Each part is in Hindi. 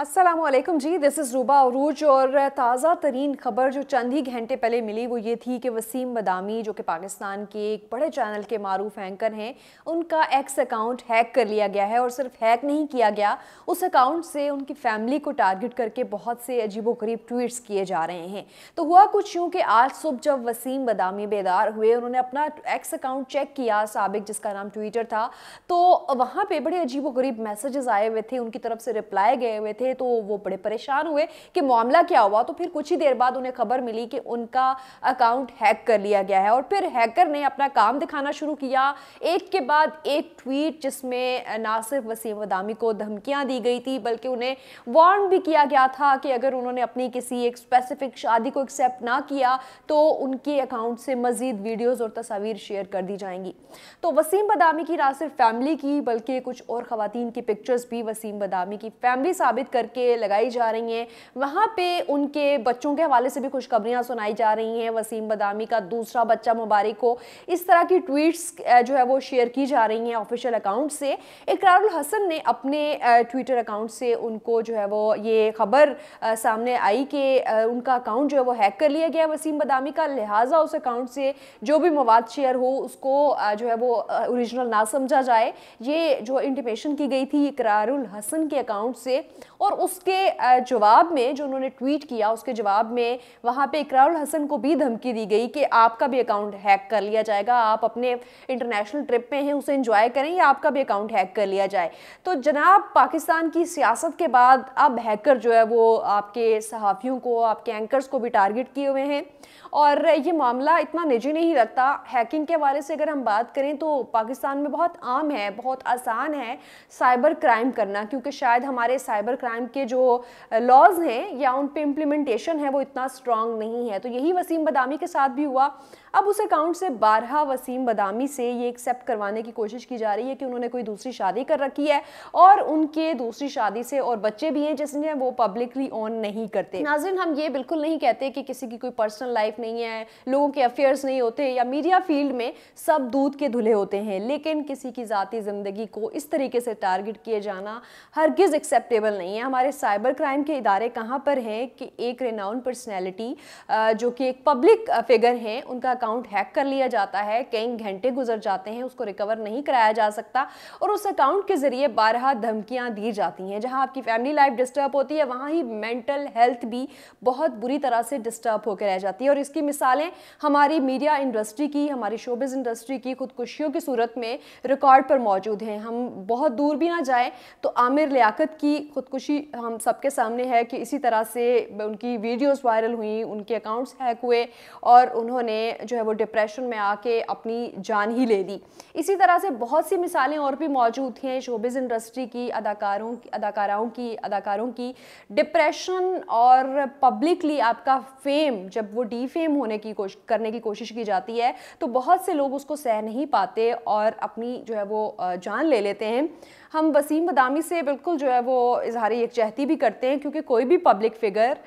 असलम जी दिस इज़ रूबा अरूज और ताज़ा तरीन खबर जो चंद ही घंटे पहले मिली वो ये थी कि वसीम बदामी जो कि पाकिस्तान के एक बड़े चैनल के मरूफ एंकर हैं उनका एक्स अकाउंट हैक कर लिया गया है और सिर्फ हैक नहीं किया गया उस अकाउंट से उनकी फैमिली को टारगेट करके बहुत से अजीब गरीब ट्वीट्स किए जा रहे हैं तो हुआ कुछ यूँ कि आज सुबह जब वसीम बदामी बेदार हुए उन्होंने अपना एक्स अकाउंट चेक किया सबक जिसका नाम ट्विटर था तो वहाँ पर बड़े अजीब गरीब मैसेज आए हुए थे उनकी तरफ से रिप्लाई गए हुए थे थे तो वो बड़े परेशान हुए कि मामला क्या हुआ तो फिर कुछ ही देर बाद उन्हें खबर मिली कि उनका अकाउंट हैक कर लिया गया है और फिर हैकर ने अपना काम दिखाना शुरू किया एक के बाद एक ट्वीट जिसमें ना सिर्फ वसीम अदामी को धमकियाँ दी गई थी बल्कि उन्हें वार्न भी किया गया था कि अगर उन्होंने अपनी किसी एक स्पेसिफिक शादी को एक्सेप्ट ना किया तो उनके अकाउंट से मज़ीद वीडियोज़ और तस्वीर शेयर कर दी जाएंगी तो वसीम बदामी की ना सिर्फ फैमिली की बल्कि कुछ और ख़वान की पिक्चर्स भी वसीम बदामी की फैमिली साबित करके लगाई जा रही हैं वहाँ पे उनके बच्चों के हवाले से भी खुशखबरियाँ सुनाई जा रही हैं वसीम बदामी का दूसरा बच्चा मुबारक को इस तरह की ट्वीट्स जो है वो शेयर की जा रही हैं ऑफिशियल अकाउंट से इकरारुल हसन ने अपने ट्विटर अकाउंट से उनको जो है वो ये खबर सामने आई कि उनका अकाउंट जो है वो हैक कर लिया गया वसीम बदामी का लिहाजा उस अकाउंट से जो भी मवाद शेयर हो उसको जो है वो ओरिजिनल ना समझा जाए ये जो इंटीमेशन की गई थी इकरारुल हसन के अकाउंट से और उसके जवाब में जो उन्होंने ट्वीट किया उसके जवाब में वहाँ पे इकराउल हसन को भी धमकी दी गई कि आपका भी अकाउंट हैक कर लिया जाएगा आप अपने इंटरनेशनल ट्रिप पे हैं उसे इंजॉय करें या आपका भी अकाउंट हैक कर लिया जाए तो जनाब पाकिस्तान की सियासत के बाद अब हैकर जो है वो आपके सहाफ़ियों को आपके एंकर्स को भी टारगेट किए हुए हैं और ये मामला इतना निजी नहीं लगता हैकिंग के हवाले से अगर हम बात करें तो पाकिस्तान में बहुत आम है बहुत आसान है साइबर क्राइम करना क्योंकि शायद हमारे साइबर क्राइम क्राइम के जो लॉज हैं या उन पे इम्प्लीमेंटेशन है वो इतना स्ट्रांग नहीं है तो यही वसीम बदामी के साथ भी हुआ अब उस अकाउंट से बारह वसीम बदामी से ये एक्सेप्ट करवाने की कोशिश की जा रही है कि उन्होंने कोई दूसरी शादी कर रखी है और उनके दूसरी शादी से और बच्चे भी हैं जिसने वो पब्लिकली ऑन नहीं करते नाजिन हम ये बिल्कुल नहीं कहते कि किसी की कोई पर्सनल लाइफ नहीं है लोगों के अफेयर्स नहीं होते या मीडिया फील्ड में सब दूध के धुले होते हैं लेकिन किसी की ज़ाती ज़िंदगी को इस तरीके से टारगेट किए जाना हरगिज़ एक्सेप्टेबल नहीं है हैं हमारे साइबर क्राइम के इदारे कहाँ पर हैं कि एक रेनाउंड पर्सनैलिटी जो कि एक पब्लिक फिगर हैं उनका अकाउंट हैक कर लिया जाता है कई घंटे गुजर जाते हैं उसको रिकवर नहीं कराया जा सकता और उस अकाउंट के ज़रिए बारह धमकियाँ दी जाती हैं जहाँ आपकी फैमिली लाइफ डिस्टर्ब होती है वहाँ ही मेंटल हेल्थ भी बहुत बुरी तरह से डिस्टर्ब होकर रह जाती है और इसकी मिसालें हमारी मीडिया इंडस्ट्री की हमारी शोबिज़ इंडस्ट्री की खुदकुशियों की सूरत में रिकॉर्ड पर मौजूद हैं हम बहुत दूर भी ना जाएँ तो आमिर लियाकत की खुदकुशी खुशी हम सबके सामने है कि इसी तरह से उनकी वीडियोस वायरल हुई उनके अकाउंट्स हैक हुए और उन्होंने जो है वो डिप्रेशन में आके अपनी जान ही ले ली इसी तरह से बहुत सी मिसालें और भी मौजूद थी शोबिज़ इंडस्ट्री की अदाकारों की अदाकाराओं की अदाकारों की डिप्रेशन और पब्लिकली आपका फेम जब वो डीफेम होने की कोश करने की कोशिश की जाती है तो बहुत से लोग उसको सह नहीं पाते और अपनी जो है वो जान ले लेते हैं हम वसीम बदामी से बिल्कुल जो है वो इजहार यकजहती भी करते हैं क्योंकि कोई भी पब्लिक फिगर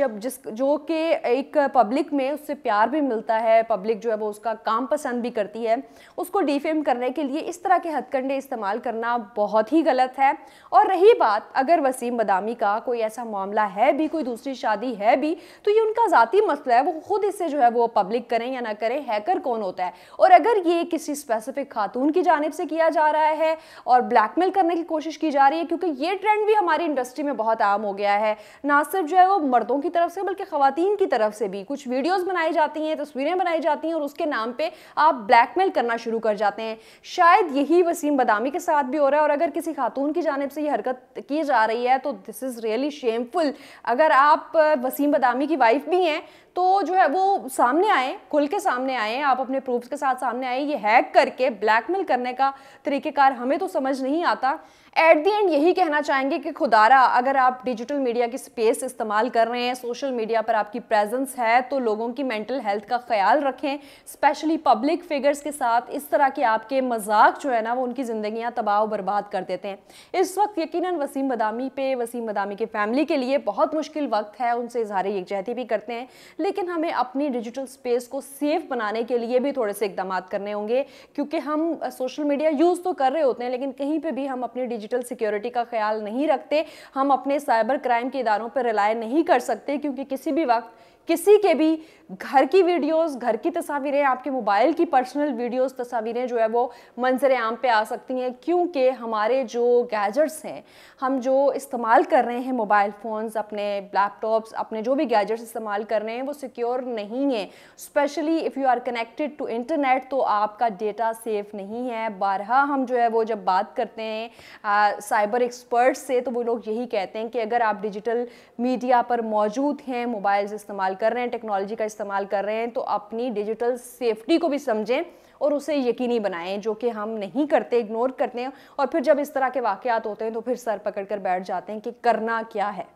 जब जिस जो कि एक पब्लिक में उससे प्यार भी मिलता है पब्लिक जो है वो उसका काम पसंद भी करती है उसको डिफेम करने के लिए इस तरह के हथकंडे इस्तेमाल करना बहुत ही गलत है और रही बात अगर वसीम बदामी का कोई ऐसा मामला है भी कोई दूसरी शादी है भी तो ये उनका ज़ाती मसला है वो खुद इससे जो है वो पब्लिक करें या ना करें हैकर कौन होता है और अगर ये किसी स्पेसिफिक खातून की जानब से किया जा रहा है और ब्लैकमेल करने की कोशिश की जा रही है क्योंकि ये ट्रेंड भी हमारे हमारी इंडस्ट्री में बहुत आम हो गया है ना सिर्फ जो है वो मर्दों की तरफ से बल्कि खातन की तरफ से भी कुछ वीडियोस बनाई जाती हैं तस्वीरें बनाई जाती हैं और उसके नाम पे आप ब्लैकमेल करना शुरू कर जाते हैं शायद यही वसीम बदामी के साथ भी हो रहा है और अगर किसी खातून की जानब से ये हरकत की जा रही है तो दिस इज़ रियली शेमफुल अगर आप वसीम बदामी की वाइफ भी हैं तो जो है वो सामने आए खुल के सामने आए आप अपने प्रूफ्स के साथ सामने आए ये हैक करके ब्लैकमेल करने का तरीक़ेकार हमें तो समझ नहीं आता एट दी एंड यही कहना चाहेंगे कि खुदारा अगर आप डिजिटल मीडिया की स्पेस इस्तेमाल कर रहे हैं सोशल मीडिया पर आपकी प्रेजेंस है तो लोगों की मेंटल हेल्थ का ख्याल रखें स्पेशली पब्लिक फिगर्स के साथ इस तरह के आपके मजाक जो है ना वो उनकी ज़िंदियाँ तबाह बर्बाद कर देते हैं इस वक्त यकीन वसीम बदामी पे वसीम बदामी के फैमिली के लिए बहुत मुश्किल वक्त है उनसे इजहार यकजहती भी करते हैं लेकिन हमें अपनी डिजिटल स्पेस को सेफ बनाने के लिए भी थोड़े से इकदाम करने होंगे क्योंकि हम सोशल मीडिया यूज़ तो कर रहे होते हैं लेकिन कहीं पर भी हम अपनी डिजिटल सिक्योरिटी का ख्याल नहीं रखते हम अपने साइबर क्राइम के इदारों पर रिलाय नहीं कर सकते क्योंकि किसी भी वक्त किसी के भी घर की वीडियोस घर की तस्वीरें आपके मोबाइल की पर्सनल वीडियोस तस्वीरें जो है वो मंजर आम पे आ सकती हैं क्योंकि हमारे जो गैजेट्स हैं हम जो इस्तेमाल कर रहे हैं मोबाइल फ़ोन्स अपने लैपटॉप्स अपने जो भी गैजेट्स इस्तेमाल कर रहे हैं वो सिक्योर नहीं है specially if you are connected to internet तो आपका डेटा सेफ नहीं है बारहा हम जो है वो जब बात करते हैं साइबर एक्सपर्ट्स से तो वो लोग यही कहते हैं कि अगर आप डिजिटल मीडिया पर मौजूद हैं मोबाइल्स इस्तेमाल कर रहे हैं टेक्नोलॉजी का इस्तेमाल कर रहे हैं तो अपनी डिजिटल सेफ्टी को भी समझें और उसे यकीनी बनाएं जो कि हम नहीं करते इग्नोर करते हैं और फिर जब इस तरह के वाक़ होते हैं तो फिर सर पकड़ कर बैठ जाते हैं कि करना क्या है